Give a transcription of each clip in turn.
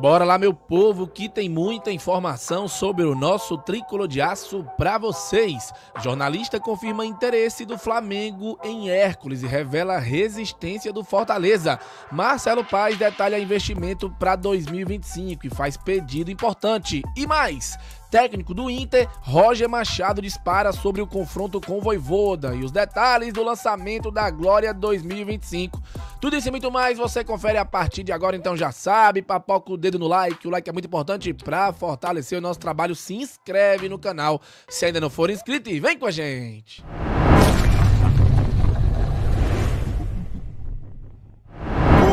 Bora lá, meu povo, que tem muita informação sobre o nosso tricolor de aço para vocês. Jornalista confirma interesse do Flamengo em Hércules e revela resistência do Fortaleza. Marcelo Paz detalha investimento para 2025 e faz pedido importante. E mais, técnico do Inter, Roger Machado dispara sobre o confronto com o Voivoda e os detalhes do lançamento da Glória 2025. Tudo isso e muito mais você confere a partir de agora, então já sabe, papoca o dedo no like, o like é muito importante para fortalecer o nosso trabalho. Se inscreve no canal se ainda não for inscrito e vem com a gente.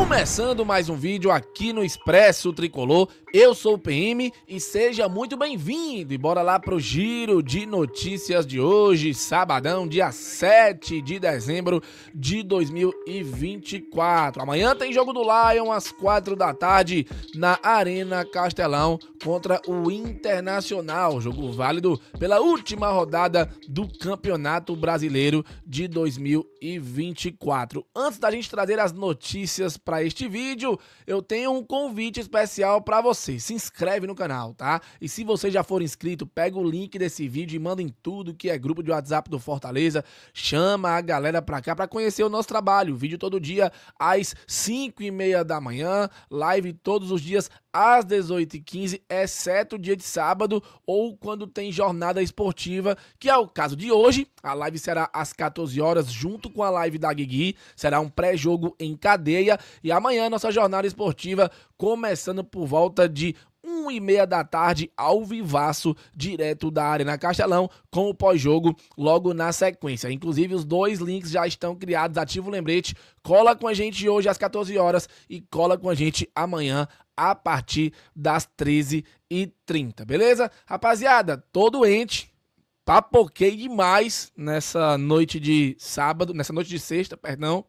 Começando mais um vídeo aqui no Expresso Tricolor, eu sou o PM e seja muito bem-vindo e bora lá pro giro de notícias de hoje, sabadão, dia 7 de dezembro de 2024. Amanhã tem jogo do Lion às 4 da tarde na Arena Castelão contra o Internacional, jogo válido pela última rodada do Campeonato Brasileiro de 2024. Antes da gente trazer as notícias para para este vídeo, eu tenho um convite especial para você. Se inscreve no canal, tá? E se você já for inscrito, pega o link desse vídeo e manda em tudo que é grupo de WhatsApp do Fortaleza. Chama a galera para cá para conhecer o nosso trabalho. Vídeo todo dia às 5 e meia da manhã, live todos os dias às 18h15, exceto dia de sábado ou quando tem jornada esportiva, que é o caso de hoje. A live será às 14 horas, junto com a live da Guigui. Será um pré-jogo em cadeia. E amanhã, nossa jornada esportiva começando por volta de 1 e meia da tarde, ao vivaço, direto da Arena Castelão, com o pós-jogo logo na sequência. Inclusive, os dois links já estão criados, ativo o lembrete, cola com a gente hoje às 14 horas e cola com a gente amanhã a partir das 13h30, beleza? Rapaziada, tô doente, papoquei demais nessa noite de sábado, nessa noite de sexta, perdão.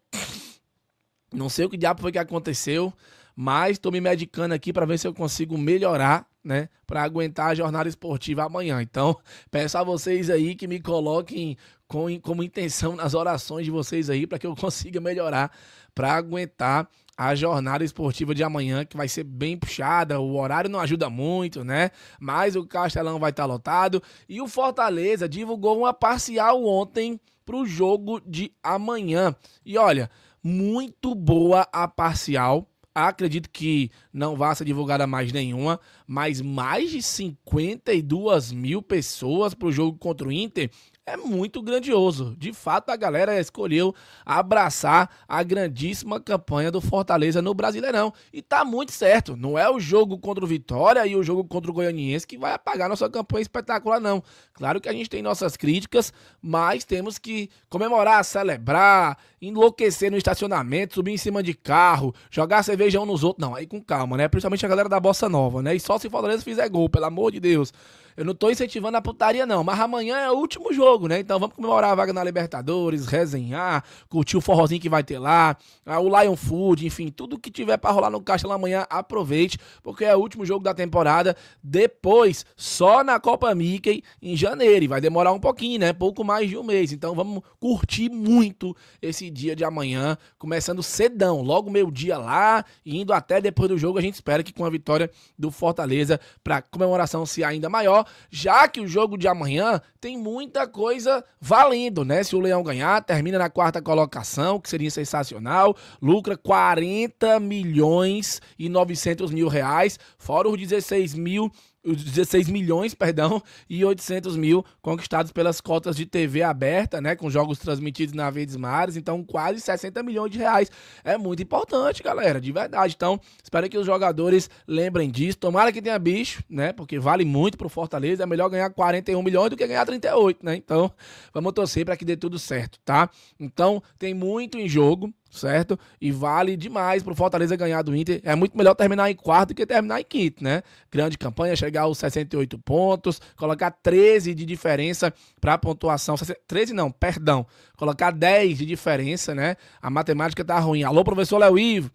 Não sei o que diabo foi que aconteceu, mas estou me medicando aqui para ver se eu consigo melhorar, né, para aguentar a jornada esportiva amanhã. Então, peço a vocês aí que me coloquem com, como intenção nas orações de vocês aí para que eu consiga melhorar para aguentar a jornada esportiva de amanhã, que vai ser bem puxada, o horário não ajuda muito, né? Mas o Castelão vai estar tá lotado. E o Fortaleza divulgou uma parcial ontem para o jogo de amanhã. E olha, muito boa a parcial. Acredito que não vá ser divulgada mais nenhuma, mas mais de 52 mil pessoas para o jogo contra o Inter é muito grandioso. De fato, a galera escolheu abraçar a grandíssima campanha do Fortaleza no Brasileirão. E tá muito certo. Não é o jogo contra o Vitória e o jogo contra o Goianiense que vai apagar nossa campanha espetacular, não. Claro que a gente tem nossas críticas, mas temos que comemorar, celebrar, enlouquecer no estacionamento, subir em cima de carro, jogar cerveja um nos outros. Não, aí com calma, né? Principalmente a galera da Bossa Nova, né? E só se o Fortaleza fizer gol, pelo amor de Deus. Eu não tô incentivando a putaria, não. Mas amanhã é o último jogo, né? Então vamos comemorar a vaga na Libertadores, resenhar, curtir o forrozinho que vai ter lá, ah, o Lion Food, enfim, tudo que tiver para rolar no caixa lá amanhã, aproveite, porque é o último jogo da temporada. Depois, só na Copa Mickey, em janeiro. E vai demorar um pouquinho, né? Pouco mais de um mês. Então vamos curtir muito esse dia de amanhã, começando cedão, logo meio-dia lá, e indo até depois do jogo. A gente espera que com a vitória do Fortaleza para comemoração ser ainda maior já que o jogo de amanhã tem muita coisa valendo, né? Se o Leão ganhar, termina na quarta colocação, que seria sensacional, lucra 40 milhões e 900 mil reais, fora os 16 mil os 16 milhões, perdão, e 800 mil conquistados pelas cotas de TV aberta, né, com jogos transmitidos na Verdes Mares, então quase 60 milhões de reais. É muito importante, galera, de verdade. Então, espero que os jogadores lembrem disso. Tomara que tenha bicho, né, porque vale muito pro Fortaleza, é melhor ganhar 41 milhões do que ganhar 38, né? Então, vamos torcer para que dê tudo certo, tá? Então, tem muito em jogo, certo? E vale demais pro Fortaleza ganhar do Inter. É muito melhor terminar em quarto do que terminar em quinto, né? Grande campanha, chegar aos 68 pontos, colocar 13 de diferença para pontuação. 13 não, perdão. Colocar 10 de diferença, né? A matemática tá ruim. Alô, professor Léo Ivo.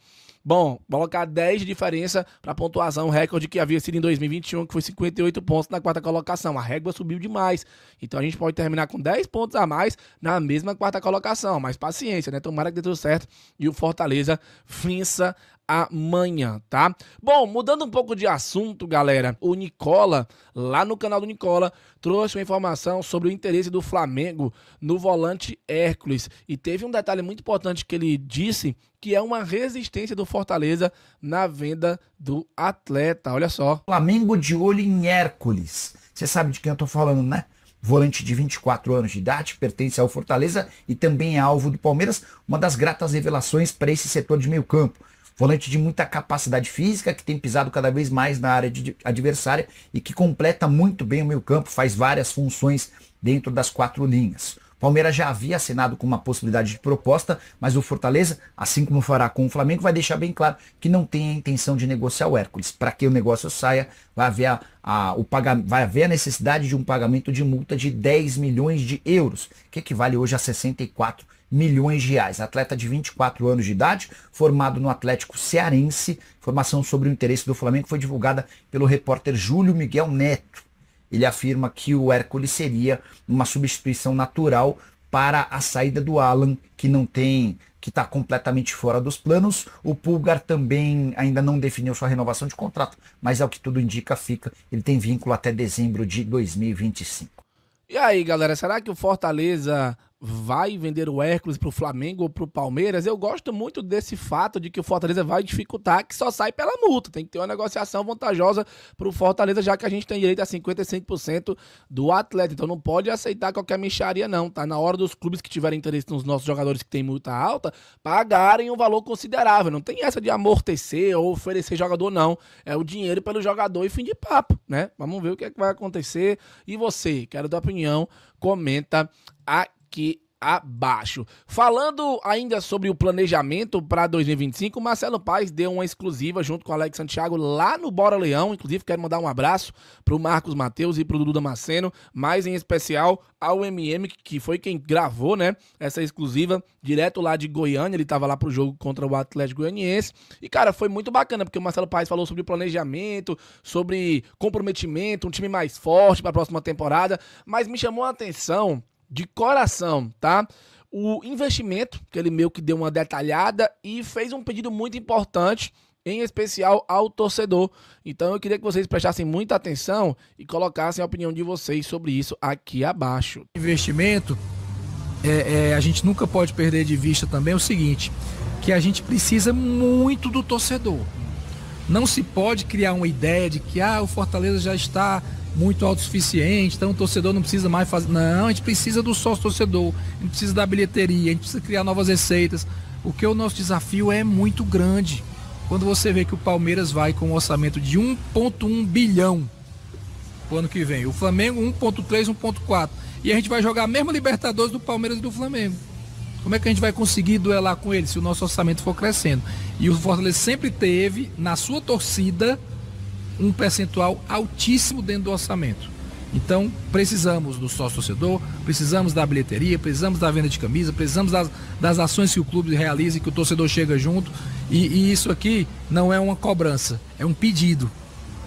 Bom, colocar 10 de diferença para a pontuação recorde que havia sido em 2021, que foi 58 pontos na quarta colocação. A régua subiu demais. Então a gente pode terminar com 10 pontos a mais na mesma quarta colocação. Mas paciência, né? Tomara que dê tudo certo e o Fortaleza finça amanhã, tá? Bom, mudando um pouco de assunto, galera, o Nicola, lá no canal do Nicola, trouxe uma informação sobre o interesse do Flamengo no volante Hércules. E teve um detalhe muito importante que ele disse, que é uma resistência do Fortaleza na venda do atleta. Olha só. Flamengo de olho em Hércules. Você sabe de quem eu tô falando, né? volante de 24 anos de idade, pertence ao Fortaleza e também é alvo do Palmeiras, uma das gratas revelações para esse setor de meio campo volante de muita capacidade física, que tem pisado cada vez mais na área de, adversária e que completa muito bem o meio campo, faz várias funções dentro das quatro linhas. Palmeiras já havia assinado com uma possibilidade de proposta, mas o Fortaleza, assim como fará com o Flamengo, vai deixar bem claro que não tem a intenção de negociar o Hércules. Para que o negócio saia, vai haver a, a, o vai haver a necessidade de um pagamento de multa de 10 milhões de euros, que equivale hoje a 64 milhões de reais. Atleta de 24 anos de idade, formado no Atlético Cearense. Informação sobre o interesse do Flamengo foi divulgada pelo repórter Júlio Miguel Neto. Ele afirma que o Hércules seria uma substituição natural para a saída do Alan, que não tem, que está completamente fora dos planos. O Pulgar também ainda não definiu sua renovação de contrato, mas ao que tudo indica, fica. Ele tem vínculo até dezembro de 2025. E aí, galera, será que o Fortaleza vai vender o Hércules para o Flamengo ou para o Palmeiras, eu gosto muito desse fato de que o Fortaleza vai dificultar, que só sai pela multa. Tem que ter uma negociação vantajosa para o Fortaleza, já que a gente tem direito a 55% do atleta. Então não pode aceitar qualquer mixaria, não. Tá na hora dos clubes que tiverem interesse nos nossos jogadores que têm multa alta pagarem um valor considerável. Não tem essa de amortecer ou oferecer jogador, não. É o dinheiro pelo jogador e fim de papo, né? Vamos ver o que, é que vai acontecer. E você, quero dar opinião, comenta aqui aqui abaixo. Falando ainda sobre o planejamento para 2025, Marcelo Paes deu uma exclusiva junto com o Alex Santiago lá no Bora Leão. Inclusive, quero mandar um abraço para o Marcos Matheus e para o Dudu Damasceno, mas em especial ao MM, que foi quem gravou né, essa exclusiva direto lá de Goiânia. Ele estava lá para o jogo contra o Atlético Goianiense. E, cara, foi muito bacana, porque o Marcelo Paes falou sobre planejamento, sobre comprometimento, um time mais forte para a próxima temporada, mas me chamou a atenção de coração, tá? O investimento, que ele meio que deu uma detalhada e fez um pedido muito importante, em especial ao torcedor. Então eu queria que vocês prestassem muita atenção e colocassem a opinião de vocês sobre isso aqui abaixo. Investimento, é, é, a gente nunca pode perder de vista também o seguinte, que a gente precisa muito do torcedor. Não se pode criar uma ideia de que ah, o Fortaleza já está muito autossuficiente, então o torcedor não precisa mais fazer. Não, a gente precisa do sócio torcedor, a gente precisa da bilheteria, a gente precisa criar novas receitas. Porque é o nosso desafio é muito grande. Quando você vê que o Palmeiras vai com um orçamento de 1,1 bilhão o ano que vem, o Flamengo 1,3, 1,4, e a gente vai jogar mesmo Libertadores do Palmeiras e do Flamengo. Como é que a gente vai conseguir duelar com ele se o nosso orçamento for crescendo? E o Fortaleza sempre teve na sua torcida um percentual altíssimo dentro do orçamento. Então, precisamos do sócio-torcedor, precisamos da bilheteria, precisamos da venda de camisa, precisamos das, das ações que o clube realiza e que o torcedor chega junto. E, e isso aqui não é uma cobrança, é um pedido.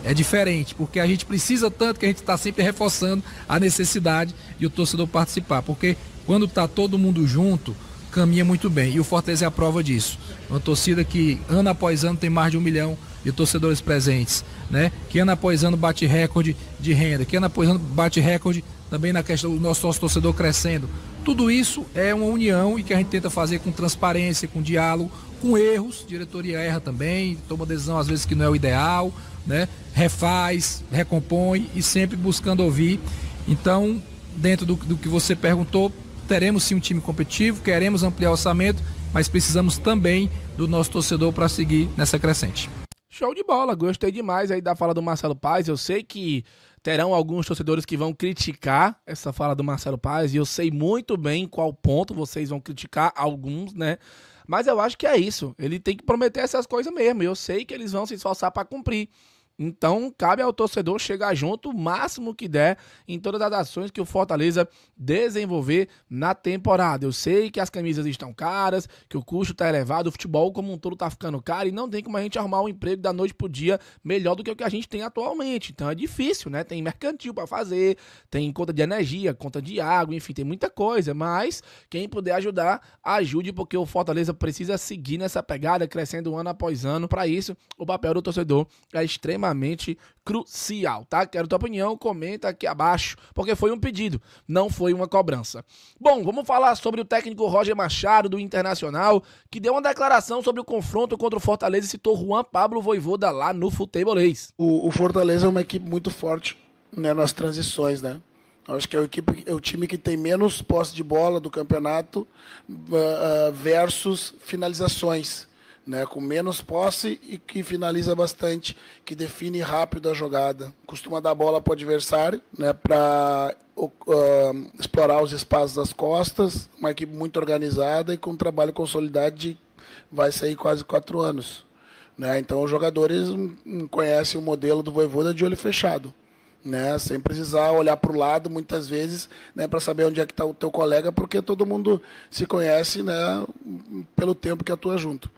É diferente, porque a gente precisa tanto que a gente está sempre reforçando a necessidade de o torcedor participar. Porque quando está todo mundo junto, caminha muito bem. E o Fortaleza é a prova disso. Uma torcida que ano após ano tem mais de um milhão de torcedores presentes né? Que ano após ano bate recorde de renda, que ano após ano bate recorde também na questão do nosso sócio torcedor crescendo. Tudo isso é uma união e que a gente tenta fazer com transparência, com diálogo, com erros. diretoria erra também, toma decisão às vezes que não é o ideal, né? Refaz, recompõe e sempre buscando ouvir. Então, dentro do, do que você perguntou, teremos sim um time competitivo, queremos ampliar o orçamento, mas precisamos também do nosso torcedor para seguir nessa crescente. Show de bola, gostei demais aí da fala do Marcelo Paz. Eu sei que terão alguns torcedores que vão criticar essa fala do Marcelo Paz e eu sei muito bem qual ponto vocês vão criticar alguns, né? Mas eu acho que é isso. Ele tem que prometer essas coisas mesmo. Eu sei que eles vão se esforçar para cumprir. Então, cabe ao torcedor chegar junto o máximo que der em todas as ações que o Fortaleza desenvolver na temporada. Eu sei que as camisas estão caras, que o custo está elevado, o futebol como um todo está ficando caro e não tem como a gente arrumar um emprego da noite pro dia melhor do que o que a gente tem atualmente. Então é difícil, né? Tem mercantil para fazer, tem conta de energia, conta de água, enfim, tem muita coisa, mas quem puder ajudar, ajude porque o Fortaleza precisa seguir nessa pegada, crescendo ano após ano. Para isso, o papel do torcedor é extremamente extremamente crucial, tá? Quero tua opinião, comenta aqui abaixo, porque foi um pedido, não foi uma cobrança. Bom, vamos falar sobre o técnico Roger Machado do Internacional, que deu uma declaração sobre o confronto contra o Fortaleza e citou Juan Pablo Voivoda lá no futebolês. O, o Fortaleza é uma equipe muito forte né, nas transições, né? Acho que é o, equipe, é o, time que tem menos posse de bola do campeonato uh, versus finalizações né, com menos posse e que finaliza bastante, que define rápido a jogada. Costuma dar bola para o adversário, né, para uh, explorar os espaços das costas. Uma equipe muito organizada e com um trabalho consolidado de vai sair quase quatro anos. Né? Então os jogadores hum, hum, conhecem o modelo do Voivoda de olho fechado. Né, sem precisar olhar para o lado muitas vezes, né, para saber onde é que está o teu colega, porque todo mundo se conhece, né, pelo tempo que atua junto.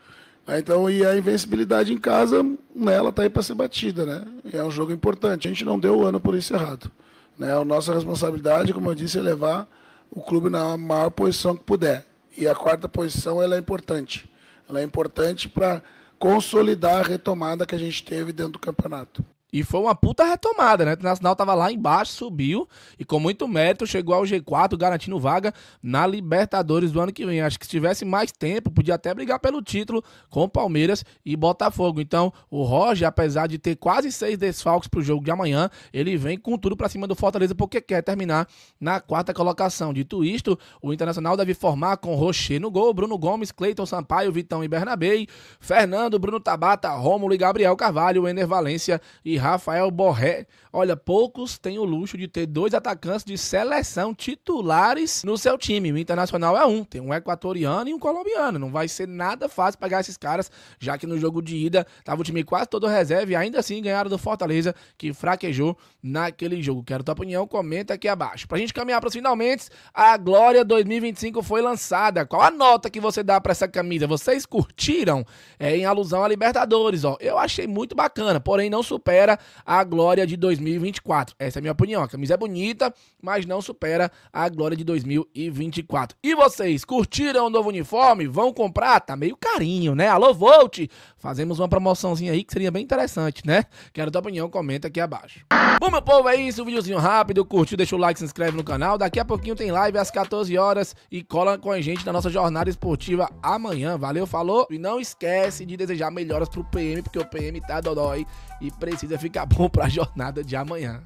Ah, então, e a invencibilidade em casa, né, ela está aí para ser batida, né? É um jogo importante. A gente não deu o ano por isso errado, Né? A nossa responsabilidade, como eu disse, é levar o clube na maior posição que puder. E a quarta posição, ela é importante. Ela é importante para consolidar a retomada que a gente teve dentro do campeonato. E foi uma puta retomada, né? O Internacional tava lá embaixo, subiu e com muito mérito chegou ao G4, garantindo vaga na Libertadores do ano que vem. Acho que se tivesse mais tempo, podia até brigar pelo título com Palmeiras e Botafogo. Então, o Roger, apesar de ter quase seis desfalques pro jogo de amanhã, ele vem com tudo para cima do Fortaleza porque quer terminar na quarta colocação. Dito isto, o Internacional deve formar com Rocher no gol, Bruno Gomes, Cleiton Sampaio, Vitão e Bernabei, Fernando, Bruno Tabata, Rômulo e Gabriel Carvalho, Ener Valência e Rafael Borré. Olha, poucos têm o luxo de ter dois atacantes de seleção titulares no seu time. O Internacional é um, tem um equatoriano e um colombiano. Não vai ser nada fácil pegar esses caras, já que no jogo de ida estava o time quase todo reserva e ainda assim ganharam do Fortaleza, que fraquejou naquele jogo. Quero tua opinião, comenta aqui abaixo. Pra gente caminhar para os finalmente, a Glória 2025 foi lançada. Qual a nota que você dá para essa camisa? Vocês curtiram? É em alusão a Libertadores, ó. Eu achei muito bacana, porém não supera supera a glória de 2024. Essa é a minha opinião. A camisa é bonita, mas não supera a glória de 2024. E vocês, curtiram o novo uniforme? Vão comprar? Tá meio carinho, né? Alô, Volt! Fazemos uma promoçãozinha aí que seria bem interessante, né? Quero tua opinião, comenta aqui abaixo. Bom, meu povo, é isso. Um videozinho rápido. Curtiu, deixa o like, se inscreve no canal. Daqui a pouquinho tem live às 14 horas e cola com a gente na nossa jornada esportiva amanhã. Valeu, falou! E não esquece de desejar melhoras pro PM, porque o PM tá dodói e precisa ficar bom para a jornada de amanhã.